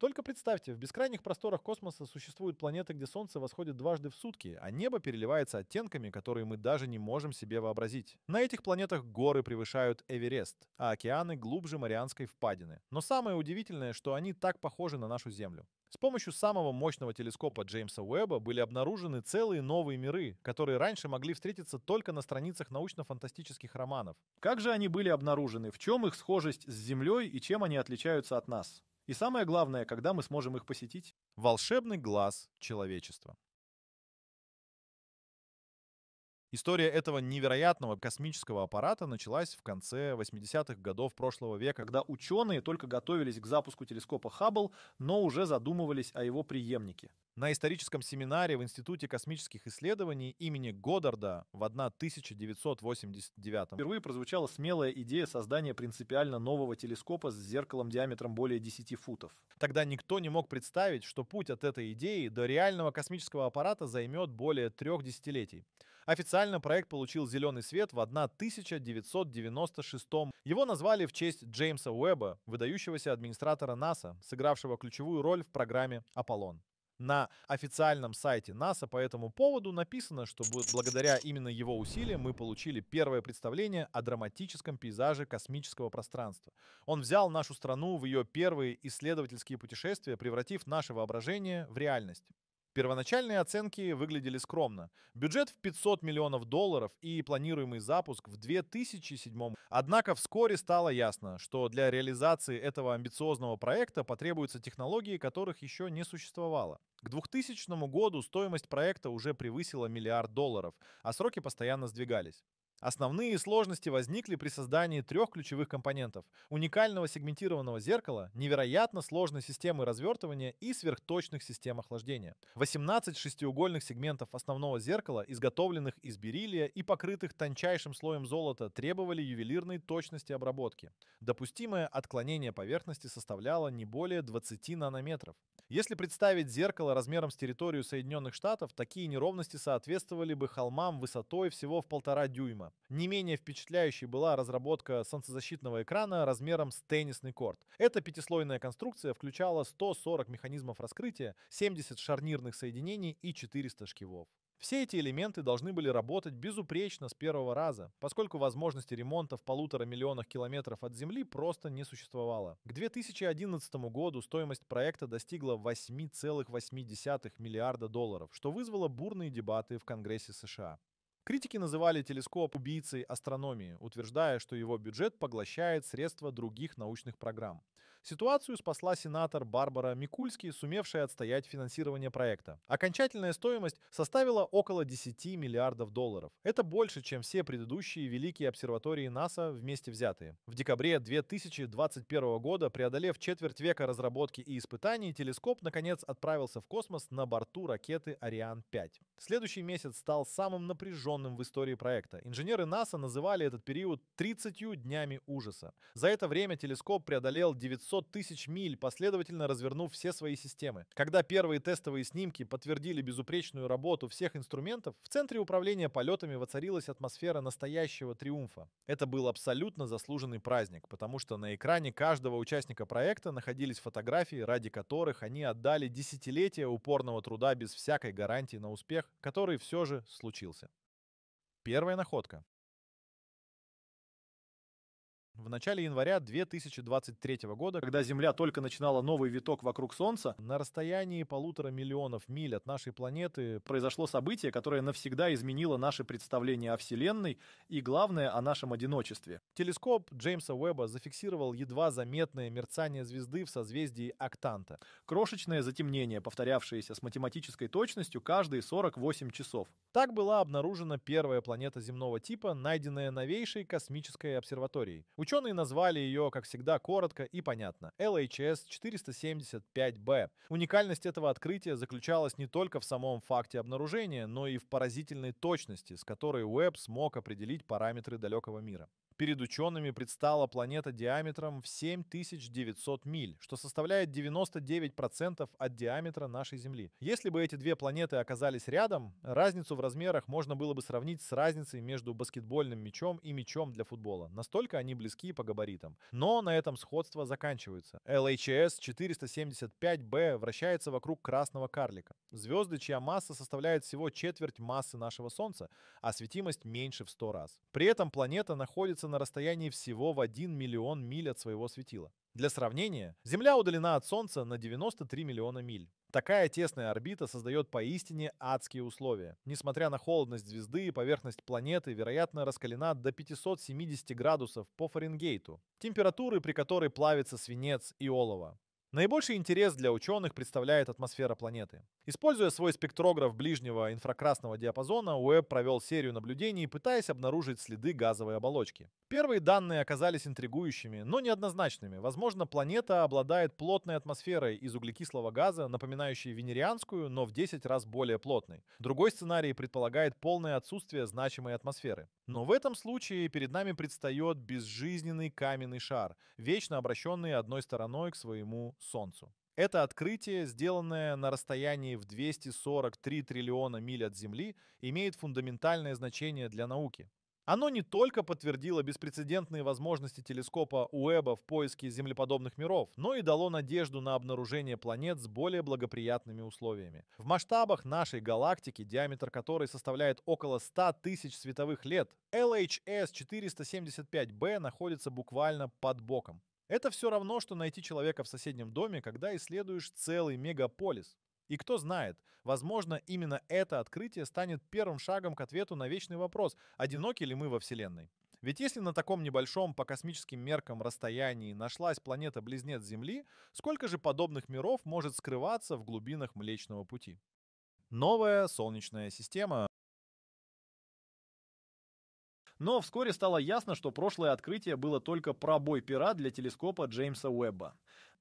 Только представьте, в бескрайних просторах космоса существуют планеты, где Солнце восходит дважды в сутки, а небо переливается оттенками, которые мы даже не можем себе вообразить. На этих планетах горы превышают Эверест, а океаны глубже Марианской впадины. Но самое удивительное, что они так похожи на нашу Землю. С помощью самого мощного телескопа Джеймса Уэбба были обнаружены целые новые миры, которые раньше могли встретиться только на страницах научно-фантастических романов. Как же они были обнаружены, в чем их схожесть с Землей и чем они отличаются от нас? И самое главное, когда мы сможем их посетить? Волшебный глаз человечества. История этого невероятного космического аппарата началась в конце 80-х годов прошлого века, когда ученые только готовились к запуску телескопа Хаббл, но уже задумывались о его преемнике. На историческом семинаре в Институте космических исследований имени Годдарда в 1989 впервые прозвучала смелая идея создания принципиально нового телескопа с зеркалом диаметром более 10 футов. Тогда никто не мог представить, что путь от этой идеи до реального космического аппарата займет более трех десятилетий. Официально проект получил зеленый свет в 1996 -м. Его назвали в честь Джеймса Уэбба, выдающегося администратора НАСА, сыгравшего ключевую роль в программе «Аполлон». На официальном сайте НАСА по этому поводу написано, что благодаря именно его усилиям мы получили первое представление о драматическом пейзаже космического пространства. Он взял нашу страну в ее первые исследовательские путешествия, превратив наше воображение в реальность. Первоначальные оценки выглядели скромно. Бюджет в 500 миллионов долларов и планируемый запуск в 2007. Однако вскоре стало ясно, что для реализации этого амбициозного проекта потребуются технологии, которых еще не существовало. К 2000 году стоимость проекта уже превысила миллиард долларов, а сроки постоянно сдвигались. Основные сложности возникли при создании трех ключевых компонентов – уникального сегментированного зеркала, невероятно сложной системы развертывания и сверхточных систем охлаждения. 18 шестиугольных сегментов основного зеркала, изготовленных из бериллия и покрытых тончайшим слоем золота, требовали ювелирной точности обработки. Допустимое отклонение поверхности составляло не более 20 нанометров. Если представить зеркало размером с территорию Соединенных Штатов, такие неровности соответствовали бы холмам высотой всего в полтора дюйма. Не менее впечатляющей была разработка солнцезащитного экрана размером с теннисный корт. Эта пятислойная конструкция включала 140 механизмов раскрытия, 70 шарнирных соединений и 400 шкивов. Все эти элементы должны были работать безупречно с первого раза, поскольку возможности ремонта в полутора миллионах километров от Земли просто не существовало. К 2011 году стоимость проекта достигла 8,8 миллиарда долларов, что вызвало бурные дебаты в Конгрессе США. Критики называли телескоп убийцей астрономии, утверждая, что его бюджет поглощает средства других научных программ. Ситуацию спасла сенатор Барбара Микульский, сумевшая отстоять финансирование проекта. Окончательная стоимость составила около 10 миллиардов долларов. Это больше, чем все предыдущие великие обсерватории НАСА вместе взятые. В декабре 2021 года, преодолев четверть века разработки и испытаний, телескоп наконец отправился в космос на борту ракеты Ариан-5. Следующий месяц стал самым напряженным в истории проекта. Инженеры НАСА называли этот период 30 днями ужаса. За это время телескоп преодолел 900 500 тысяч миль, последовательно развернув все свои системы. Когда первые тестовые снимки подтвердили безупречную работу всех инструментов, в центре управления полетами воцарилась атмосфера настоящего триумфа. Это был абсолютно заслуженный праздник, потому что на экране каждого участника проекта находились фотографии, ради которых они отдали десятилетия упорного труда без всякой гарантии на успех, который все же случился. Первая находка. В начале января 2023 года, когда Земля только начинала новый виток вокруг Солнца, на расстоянии полутора миллионов миль от нашей планеты произошло событие, которое навсегда изменило наше представление о Вселенной и, главное, о нашем одиночестве. Телескоп Джеймса Уэбба зафиксировал едва заметное мерцание звезды в созвездии Актанта. Крошечное затемнение, повторявшееся с математической точностью каждые 48 часов. Так была обнаружена первая планета земного типа, найденная новейшей космической обсерваторией. Ученые назвали ее, как всегда, коротко и понятно – LHS 475b. Уникальность этого открытия заключалась не только в самом факте обнаружения, но и в поразительной точности, с которой Уэбб смог определить параметры далекого мира. Перед учеными предстала планета диаметром в 7900 миль, что составляет 99% от диаметра нашей Земли. Если бы эти две планеты оказались рядом, разницу в размерах можно было бы сравнить с разницей между баскетбольным мячом и мячом для футбола. Настолько они близки по габаритам. Но на этом сходство заканчивается. LHS 475b вращается вокруг красного карлика. Звезды, чья масса составляет всего четверть массы нашего Солнца, а светимость меньше в 100 раз. При этом планета находится на расстоянии всего в 1 миллион миль от своего светила. Для сравнения, Земля удалена от Солнца на 93 миллиона миль. Такая тесная орбита создает поистине адские условия. Несмотря на холодность звезды, поверхность планеты, вероятно, раскалена до 570 градусов по Фаренгейту, температуры, при которой плавится свинец и олово. Наибольший интерес для ученых представляет атмосфера планеты. Используя свой спектрограф ближнего инфракрасного диапазона, Уэбб провел серию наблюдений, пытаясь обнаружить следы газовой оболочки. Первые данные оказались интригующими, но неоднозначными. Возможно, планета обладает плотной атмосферой из углекислого газа, напоминающей венерианскую, но в 10 раз более плотной. Другой сценарий предполагает полное отсутствие значимой атмосферы. Но в этом случае перед нами предстает безжизненный каменный шар, вечно обращенный одной стороной к своему Солнцу. Это открытие, сделанное на расстоянии в 243 триллиона миль от Земли, имеет фундаментальное значение для науки. Оно не только подтвердило беспрецедентные возможности телескопа Уэба в поиске землеподобных миров, но и дало надежду на обнаружение планет с более благоприятными условиями. В масштабах нашей галактики, диаметр которой составляет около 100 тысяч световых лет, LHS 475b находится буквально под боком. Это все равно, что найти человека в соседнем доме, когда исследуешь целый мегаполис. И кто знает, возможно, именно это открытие станет первым шагом к ответу на вечный вопрос, одиноки ли мы во Вселенной. Ведь если на таком небольшом по космическим меркам расстоянии нашлась планета-близнец Земли, сколько же подобных миров может скрываться в глубинах Млечного Пути? Новая Солнечная система но вскоре стало ясно, что прошлое открытие было только пробой пера для телескопа Джеймса Уэбба.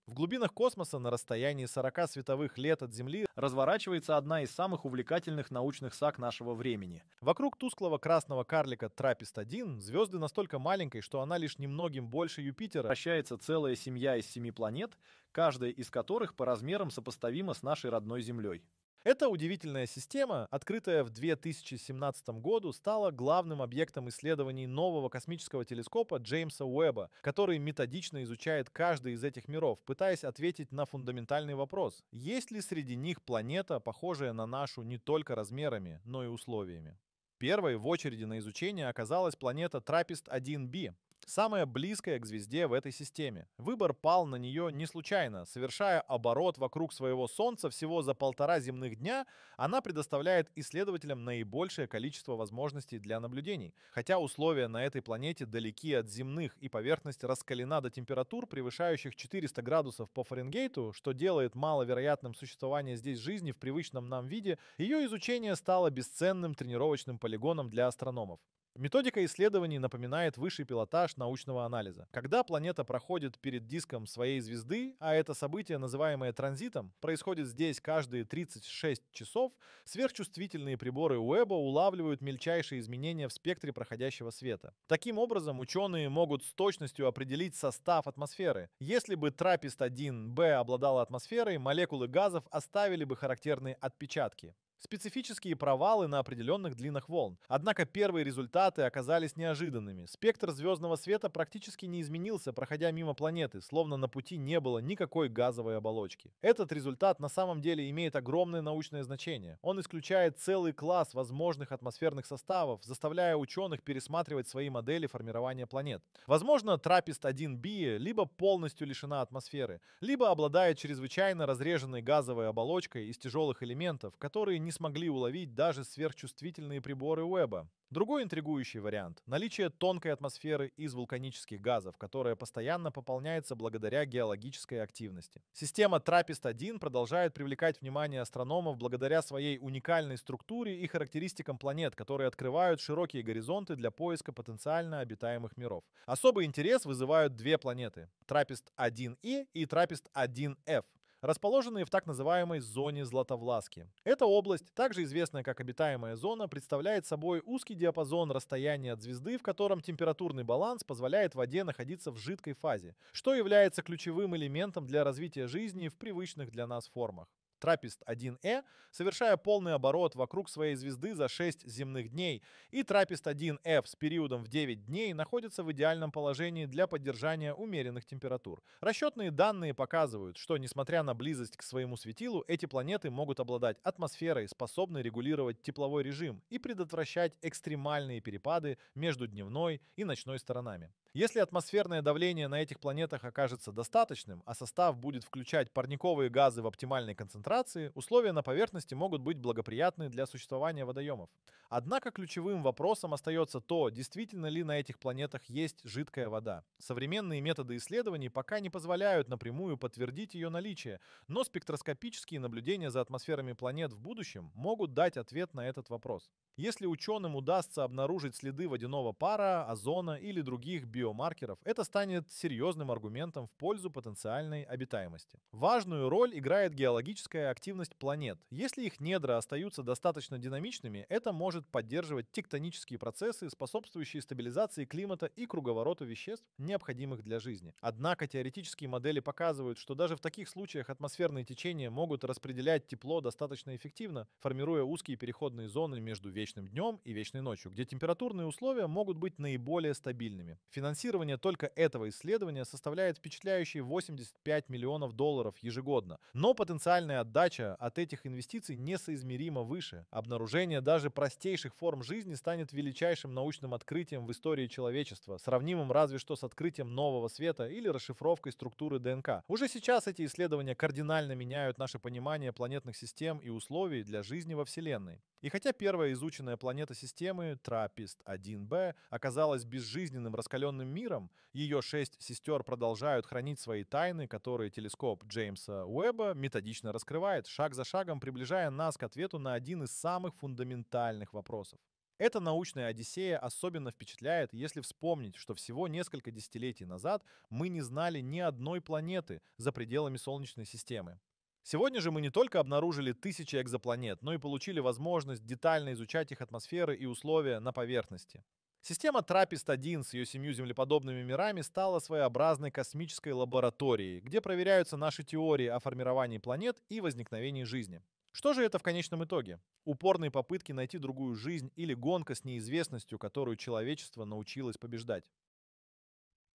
В глубинах космоса на расстоянии 40 световых лет от Земли разворачивается одна из самых увлекательных научных саг нашего времени. Вокруг тусклого красного карлика Трапест-1 звезды настолько маленькой, что она лишь немногим больше Юпитера. Вращается целая семья из семи планет, каждая из которых по размерам сопоставима с нашей родной Землей. Эта удивительная система, открытая в 2017 году, стала главным объектом исследований нового космического телескопа Джеймса Уэбба, который методично изучает каждый из этих миров, пытаясь ответить на фундаментальный вопрос, есть ли среди них планета, похожая на нашу не только размерами, но и условиями. Первой в очереди на изучение оказалась планета Трапест-1b, самая близкая к звезде в этой системе. Выбор пал на нее не случайно. Совершая оборот вокруг своего Солнца всего за полтора земных дня, она предоставляет исследователям наибольшее количество возможностей для наблюдений. Хотя условия на этой планете далеки от земных и поверхность раскалена до температур, превышающих 400 градусов по Фаренгейту, что делает маловероятным существование здесь жизни в привычном нам виде, ее изучение стало бесценным тренировочным полигоном для астрономов. Методика исследований напоминает высший пилотаж научного анализа. Когда планета проходит перед диском своей звезды, а это событие, называемое транзитом, происходит здесь каждые 36 часов, сверхчувствительные приборы Уэба улавливают мельчайшие изменения в спектре проходящего света. Таким образом, ученые могут с точностью определить состав атмосферы. Если бы Трапест-1b обладала атмосферой, молекулы газов оставили бы характерные отпечатки специфические провалы на определенных длинах волн. Однако первые результаты оказались неожиданными. Спектр звездного света практически не изменился, проходя мимо планеты, словно на пути не было никакой газовой оболочки. Этот результат на самом деле имеет огромное научное значение. Он исключает целый класс возможных атмосферных составов, заставляя ученых пересматривать свои модели формирования планет. Возможно, Трапест-1b либо полностью лишена атмосферы, либо обладает чрезвычайно разреженной газовой оболочкой из тяжелых элементов, которые не не смогли уловить даже сверхчувствительные приборы Уэба. Другой интригующий вариант – наличие тонкой атмосферы из вулканических газов, которая постоянно пополняется благодаря геологической активности. Система Трапест-1 продолжает привлекать внимание астрономов благодаря своей уникальной структуре и характеристикам планет, которые открывают широкие горизонты для поиска потенциально обитаемых миров. Особый интерес вызывают две планеты – Трапест-1и и Трапест-1f, расположенные в так называемой зоне Златовласки. Эта область, также известная как обитаемая зона, представляет собой узкий диапазон расстояния от звезды, в котором температурный баланс позволяет воде находиться в жидкой фазе, что является ключевым элементом для развития жизни в привычных для нас формах. Трапест-1Э, совершая полный оборот вокруг своей звезды за 6 земных дней, и Трапест-1F э» с периодом в 9 дней находится в идеальном положении для поддержания умеренных температур. Расчетные данные показывают, что, несмотря на близость к своему светилу, эти планеты могут обладать атмосферой, способной регулировать тепловой режим и предотвращать экстремальные перепады между дневной и ночной сторонами. Если атмосферное давление на этих планетах окажется достаточным, а состав будет включать парниковые газы в оптимальной концентрации, условия на поверхности могут быть благоприятны для существования водоемов. Однако ключевым вопросом остается то, действительно ли на этих планетах есть жидкая вода. Современные методы исследований пока не позволяют напрямую подтвердить ее наличие, но спектроскопические наблюдения за атмосферами планет в будущем могут дать ответ на этот вопрос. Если ученым удастся обнаружить следы водяного пара, озона или других биологических биомаркеров, это станет серьезным аргументом в пользу потенциальной обитаемости. Важную роль играет геологическая активность планет. Если их недра остаются достаточно динамичными, это может поддерживать тектонические процессы, способствующие стабилизации климата и круговороту веществ, необходимых для жизни. Однако теоретические модели показывают, что даже в таких случаях атмосферные течения могут распределять тепло достаточно эффективно, формируя узкие переходные зоны между вечным днем и вечной ночью, где температурные условия могут быть наиболее стабильными. Финансовые Финансирование только этого исследования составляет впечатляющие 85 миллионов долларов ежегодно, но потенциальная отдача от этих инвестиций несоизмеримо выше. Обнаружение даже простейших форм жизни станет величайшим научным открытием в истории человечества, сравнимым разве что с открытием нового света или расшифровкой структуры ДНК. Уже сейчас эти исследования кардинально меняют наше понимание планетных систем и условий для жизни во Вселенной. И хотя первая изученная планета системы, Трапист-1b, оказалась безжизненным раскаленным подземным миром. Ее шесть сестер продолжают хранить свои тайны, которые телескоп Джеймса Уэбба методично раскрывает, шаг за шагом приближая нас к ответу на один из самых фундаментальных вопросов. Эта научная одиссея особенно впечатляет, если вспомнить, что всего несколько десятилетий назад мы не знали ни одной планеты за пределами Солнечной системы. Сегодня же мы не только обнаружили тысячи экзопланет, но и получили возможность детально изучать их атмосферы и условия на поверхности. Система Трапест-1 с ее семью землеподобными мирами стала своеобразной космической лабораторией, где проверяются наши теории о формировании планет и возникновении жизни. Что же это в конечном итоге? Упорные попытки найти другую жизнь или гонка с неизвестностью, которую человечество научилось побеждать.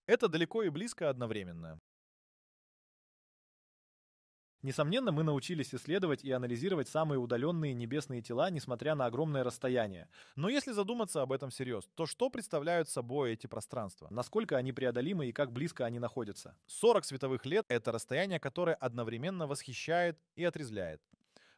Это далеко и близко одновременно. Несомненно, мы научились исследовать и анализировать самые удаленные небесные тела, несмотря на огромное расстояние. Но если задуматься об этом всерьез, то что представляют собой эти пространства? Насколько они преодолимы и как близко они находятся? 40 световых лет — это расстояние, которое одновременно восхищает и отрезляет.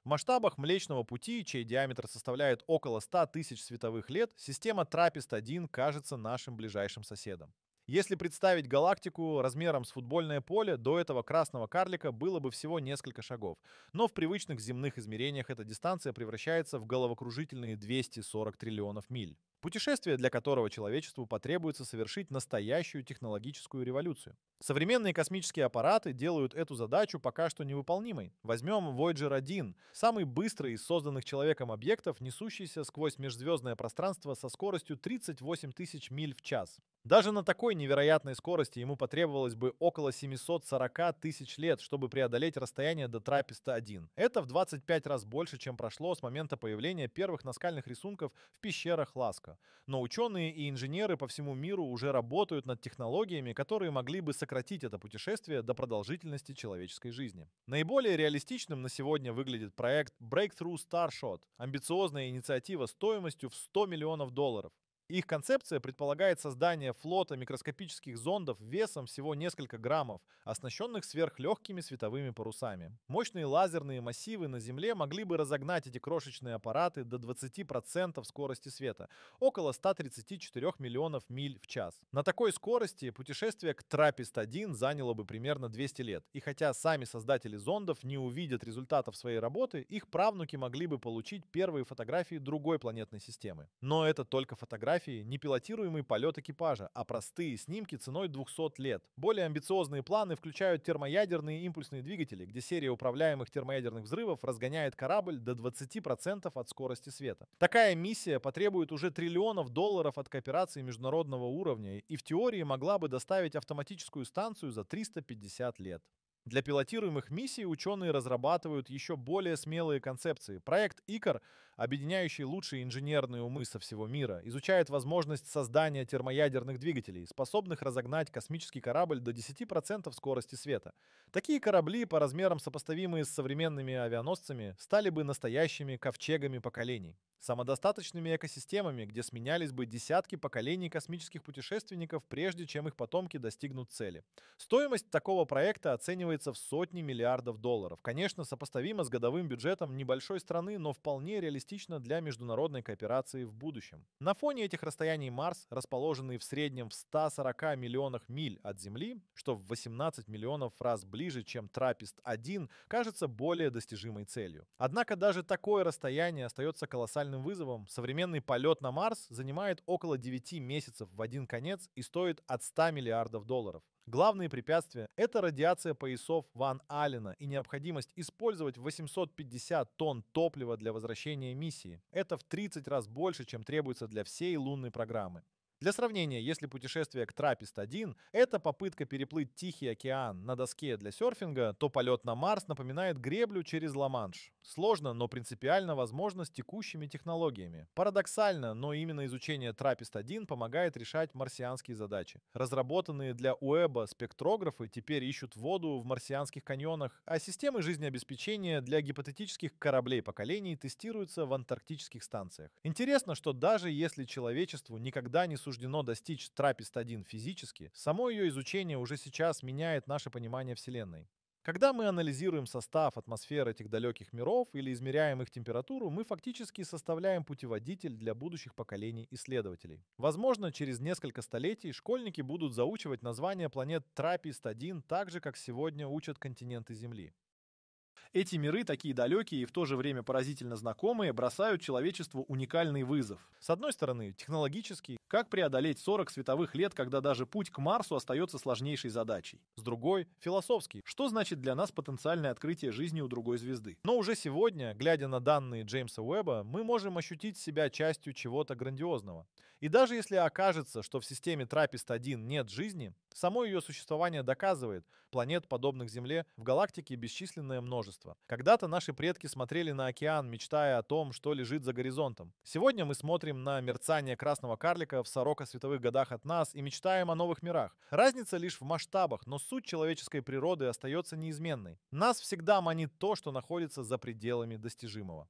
В масштабах Млечного Пути, чей диаметр составляет около 100 тысяч световых лет, система Трапест-1 кажется нашим ближайшим соседом. Если представить галактику размером с футбольное поле, до этого красного карлика было бы всего несколько шагов. Но в привычных земных измерениях эта дистанция превращается в головокружительные 240 триллионов миль. Путешествие, для которого человечеству потребуется совершить настоящую технологическую революцию. Современные космические аппараты делают эту задачу пока что невыполнимой. Возьмем Voyager 1, самый быстрый из созданных человеком объектов, несущийся сквозь межзвездное пространство со скоростью 38 тысяч миль в час. Даже на такой невероятной скорости ему потребовалось бы около 740 тысяч лет, чтобы преодолеть расстояние до Трапеста-1. Это в 25 раз больше, чем прошло с момента появления первых наскальных рисунков в пещерах Ласка. Но ученые и инженеры по всему миру уже работают над технологиями, которые могли бы сократить сократить это путешествие до продолжительности человеческой жизни. Наиболее реалистичным на сегодня выглядит проект Breakthrough Starshot – амбициозная инициатива стоимостью в 100 миллионов долларов. Их концепция предполагает создание флота микроскопических зондов весом всего несколько граммов, оснащенных сверхлегкими световыми парусами. Мощные лазерные массивы на Земле могли бы разогнать эти крошечные аппараты до 20% скорости света, около 134 миллионов миль в час. На такой скорости путешествие к Трапест-1 заняло бы примерно 200 лет. И хотя сами создатели зондов не увидят результатов своей работы, их правнуки могли бы получить первые фотографии другой планетной системы. Но это только фотографии фотографии, не пилотируемый полет экипажа, а простые снимки ценой 200 лет. Более амбициозные планы включают термоядерные импульсные двигатели, где серия управляемых термоядерных взрывов разгоняет корабль до 20% от скорости света. Такая миссия потребует уже триллионов долларов от кооперации международного уровня и в теории могла бы доставить автоматическую станцию за 350 лет. Для пилотируемых миссий ученые разрабатывают еще более смелые концепции. Проект ИКАР объединяющий лучшие инженерные умы со всего мира, изучает возможность создания термоядерных двигателей, способных разогнать космический корабль до 10% скорости света. Такие корабли, по размерам сопоставимые с современными авианосцами, стали бы настоящими ковчегами поколений самодостаточными экосистемами, где сменялись бы десятки поколений космических путешественников, прежде чем их потомки достигнут цели. Стоимость такого проекта оценивается в сотни миллиардов долларов. Конечно, сопоставимо с годовым бюджетом небольшой страны, но вполне реалистично частично для международной кооперации в будущем. На фоне этих расстояний Марс, расположенный в среднем в 140 миллионах миль от Земли, что в 18 миллионов раз ближе, чем Трапест-1, кажется более достижимой целью. Однако даже такое расстояние остается колоссальным вызовом. Современный полет на Марс занимает около 9 месяцев в один конец и стоит от 100 миллиардов долларов. Главные препятствия – это радиация поясов Ван Аллена и необходимость использовать 850 тонн топлива для возвращения миссии. Это в 30 раз больше, чем требуется для всей лунной программы. Для сравнения, если путешествие к Трапест-1 — это попытка переплыть Тихий океан на доске для серфинга, то полет на Марс напоминает греблю через Ла-Манш. Сложно, но принципиально возможно с текущими технологиями. Парадоксально, но именно изучение Трапест-1 помогает решать марсианские задачи. Разработанные для УЭБа спектрографы теперь ищут воду в марсианских каньонах, а системы жизнеобеспечения для гипотетических кораблей поколений тестируются в антарктических станциях. Интересно, что даже если человечеству никогда не суждено достичь Трапест-1 физически, само ее изучение уже сейчас меняет наше понимание Вселенной. Когда мы анализируем состав атмосферы этих далеких миров или измеряем их температуру, мы фактически составляем путеводитель для будущих поколений исследователей. Возможно, через несколько столетий школьники будут заучивать название планет Трапест-1 так же, как сегодня учат континенты Земли. Эти миры, такие далекие и в то же время поразительно знакомые, бросают человечеству уникальный вызов. С одной стороны, технологический. Как преодолеть 40 световых лет, когда даже путь к Марсу остается сложнейшей задачей? С другой, философский. Что значит для нас потенциальное открытие жизни у другой звезды? Но уже сегодня, глядя на данные Джеймса Уэбба, мы можем ощутить себя частью чего-то грандиозного. И даже если окажется, что в системе Трапест-1 нет жизни, само ее существование доказывает, планет, подобных Земле, в галактике бесчисленное множество. Когда-то наши предки смотрели на океан, мечтая о том, что лежит за горизонтом. Сегодня мы смотрим на мерцание красного карлика в сорока световых годах от нас и мечтаем о новых мирах. Разница лишь в масштабах, но суть человеческой природы остается неизменной. Нас всегда манит то, что находится за пределами достижимого.